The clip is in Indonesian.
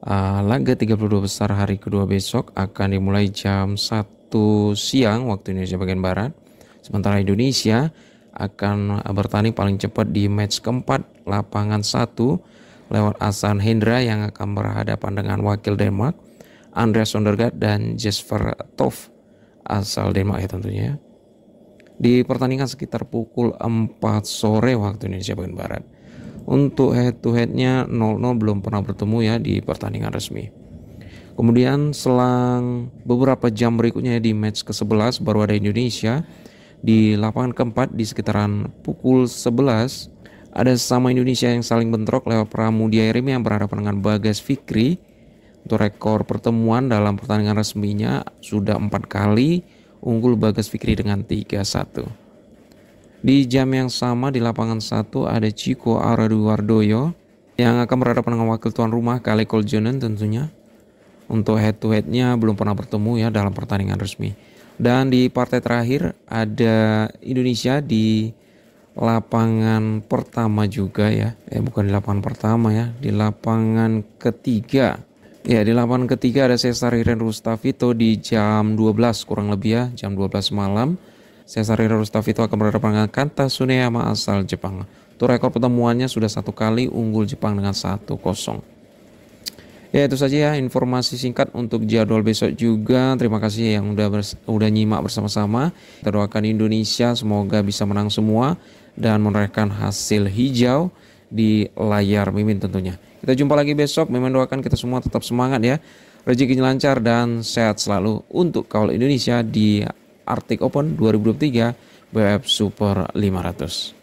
Uh, laga 32 besar hari kedua besok akan dimulai jam 1 siang waktu Indonesia bagian barat. Sementara Indonesia akan bertanding paling cepat di match keempat lapangan 1 lewat Asan Hendra yang akan berhadapan dengan wakil Denmark Andreas Sondergaard dan Jesper Tov asal Denmark ya tentunya. Di pertandingan sekitar pukul 4 sore waktu Indonesia bagian barat. Untuk head to headnya 0-0 belum pernah bertemu ya di pertandingan resmi. Kemudian selang beberapa jam berikutnya di match ke-11 baru ada Indonesia di lapangan keempat di sekitaran pukul 11 ada sama Indonesia yang saling bentrok lewat Pramudia Irim yang berhadapan dengan Bagas Fikri untuk rekor pertemuan dalam pertandingan resminya sudah empat kali unggul Bagas Fikri dengan 3-1. Di jam yang sama di lapangan 1 ada Chico Araduardoyo yang akan berhadapan dengan wakil tuan rumah Kale Koljonen tentunya. Untuk head to headnya belum pernah bertemu ya dalam pertandingan resmi. Dan di partai terakhir ada Indonesia di lapangan pertama juga ya. Eh bukan di lapangan pertama ya, di lapangan ketiga. Ya, di lapangan ketiga ada Cesar Iren Rustavito di jam 12 kurang lebih ya, jam 12 malam. Cesare Rostov itu akan berhadapan dengan Kanta Suneyama asal Jepang. Itu rekor pertemuannya sudah satu kali unggul Jepang dengan 1-0. Ya itu saja ya informasi singkat untuk jadwal besok juga. Terima kasih yang udah bers udah nyimak bersama-sama. Kita doakan Indonesia semoga bisa menang semua dan menorehkan hasil hijau di layar mimin tentunya. Kita jumpa lagi besok. Memang doakan kita semua tetap semangat ya. Rezekinya lancar dan sehat selalu untuk kaul Indonesia di Arctic Open 2023 WF Super 500.